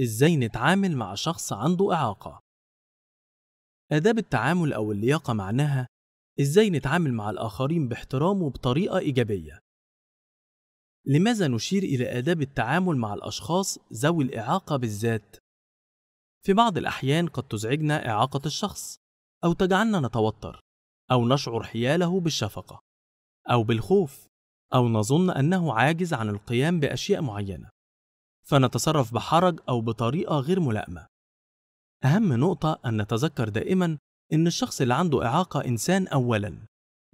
ازاي نتعامل مع شخص عنده إعاقة آداب التعامل أو اللياقة معناها إزاي نتعامل مع الآخرين باحترام وبطريقة إيجابية لماذا نشير إلى آداب التعامل مع الأشخاص ذوي الإعاقة بالذات؟ في بعض الأحيان قد تزعجنا إعاقة الشخص أو تجعلنا نتوتر أو نشعر حياله بالشفقة أو بالخوف أو نظن أنه عاجز عن القيام بأشياء معينة فنتصرف بحرج أو بطريقة غير ملائمة. أهم نقطة أن نتذكر دائما إن الشخص اللي عنده إعاقة إنسان أولا،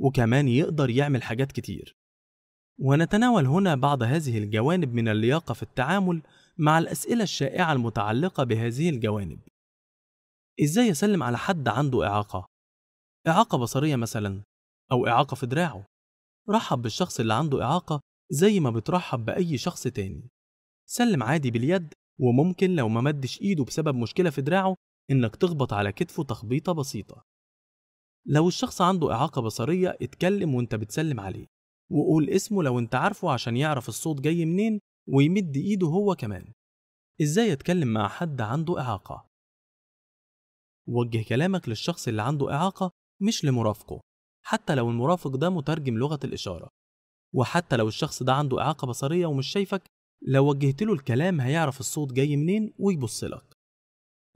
وكمان يقدر يعمل حاجات كتير. ونتناول هنا بعض هذه الجوانب من اللياقة في التعامل مع الأسئلة الشائعة المتعلقة بهذه الجوانب. إزاي أسلم على حد عنده إعاقة؟ إعاقة بصرية مثلا، أو إعاقة في دراعه. رحب بالشخص اللي عنده إعاقة زي ما بترحب بأي شخص تاني. سلم عادي باليد وممكن لو ما مدش ايده بسبب مشكلة في دراعه انك تخبط على كتفه تخبيطة بسيطة لو الشخص عنده إعاقة بصرية اتكلم وانت بتسلم عليه وقول اسمه لو انت عارفه عشان يعرف الصوت جاي منين ويمد ايده هو كمان ازاي اتكلم مع حد عنده إعاقة وجه كلامك للشخص اللي عنده إعاقة مش لمرافقه حتى لو المرافق ده مترجم لغة الإشارة وحتى لو الشخص ده عنده إعاقة بصرية ومش شايفك لو وجهت له الكلام هيعرف الصوت جاي منين ويبص لك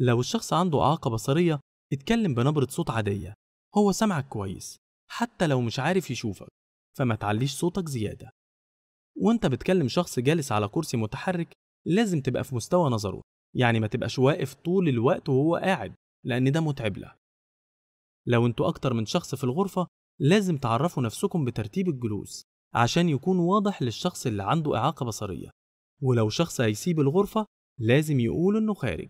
لو الشخص عنده إعاقة بصرية اتكلم بنبرة صوت عادية هو سامعك كويس حتى لو مش عارف يشوفك فما تعليش صوتك زيادة وانت بتكلم شخص جالس على كرسي متحرك لازم تبقى في مستوى نظره يعني ما تبقاش واقف طول الوقت وهو قاعد لأن ده متعب له لو انتوا أكتر من شخص في الغرفة لازم تعرفوا نفسكم بترتيب الجلوس عشان يكون واضح للشخص اللي عنده إعاقة بصرية ولو شخص هيسيب الغرفة لازم يقول إنه خارج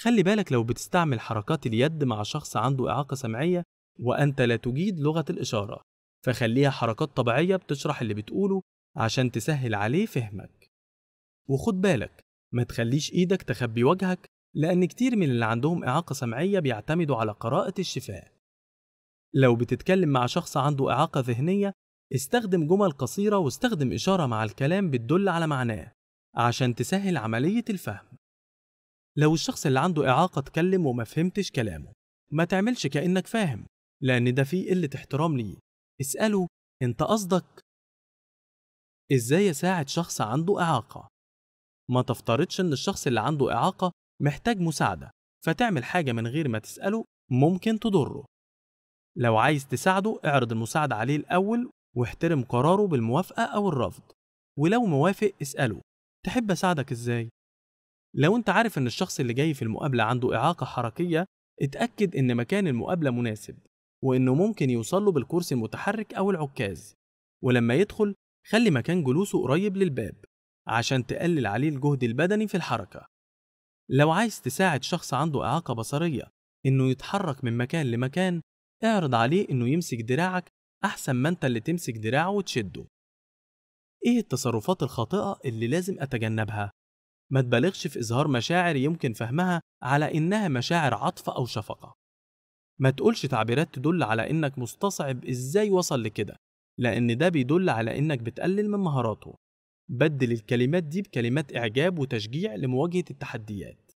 خلي بالك لو بتستعمل حركات اليد مع شخص عنده إعاقة سمعية وأنت لا تجيد لغة الإشارة فخليها حركات طبيعية بتشرح اللي بتقوله عشان تسهل عليه فهمك وخد بالك ما تخليش إيدك تخبي وجهك لأن كتير من اللي عندهم إعاقة سمعية بيعتمدوا على قراءة الشفاه لو بتتكلم مع شخص عنده إعاقة ذهنية استخدم جمل قصيرة واستخدم إشارة مع الكلام بتدل على معناه عشان تسهل عملية الفهم لو الشخص اللي عنده إعاقة اتكلم وما فهمتش كلامه ما تعملش كأنك فاهم لأن ده فيه قلة احترام ليه اسأله أنت قصدك إزاي أساعد شخص عنده إعاقة ما تفترضش إن الشخص اللي عنده إعاقة محتاج مساعدة فتعمل حاجة من غير ما تسأله ممكن تضره لو عايز تساعده اعرض المساعدة عليه الأول واحترم قراره بالموافقة أو الرفض ولو موافق اسأله تحب أساعدك إزاي؟ لو أنت عارف إن الشخص اللي جاي في المقابلة عنده إعاقة حركية اتأكد إن مكان المقابلة مناسب وإنه ممكن يوصله بالكرسي المتحرك أو العكاز ولما يدخل خلي مكان جلوسه قريب للباب عشان تقلل عليه الجهد البدني في الحركة لو عايز تساعد شخص عنده إعاقة بصرية إنه يتحرك من مكان لمكان اعرض عليه إنه يمسك دراعك أحسن ما أنت اللي تمسك دراعه وتشده إيه التصرفات الخاطئة اللي لازم أتجنبها؟ ما تبالغش في إظهار مشاعر يمكن فهمها على إنها مشاعر عطف أو شفقة ما تقولش تعبيرات تدل على إنك مستصعب إزاي وصل لكده لأن ده بيدل على إنك بتقلل من مهاراته بدل الكلمات دي بكلمات إعجاب وتشجيع لمواجهة التحديات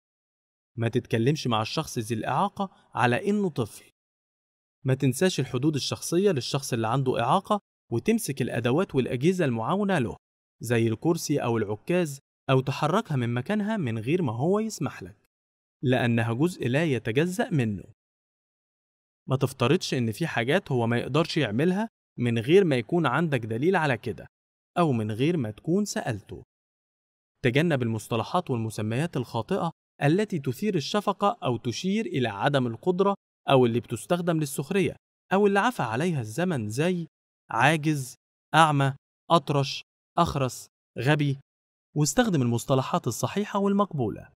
ما تتكلمش مع الشخص ذي الإعاقة على إنه طفل ما تنساش الحدود الشخصية للشخص اللي عنده إعاقة وتمسك الأدوات والأجهزة المعاونة له زي الكرسي أو العكاز أو تحركها من مكانها من غير ما هو يسمح لك لأنها جزء لا يتجزأ منه ما تفترضش إن في حاجات هو ما يقدرش يعملها من غير ما يكون عندك دليل على كده أو من غير ما تكون سألته تجنب المصطلحات والمسميات الخاطئة التي تثير الشفقة أو تشير إلى عدم القدرة أو اللي بتستخدم للسخرية أو اللي عفى عليها الزمن زي عاجز، أعمى، أطرش، أخرس، غبي واستخدم المصطلحات الصحيحة والمقبولة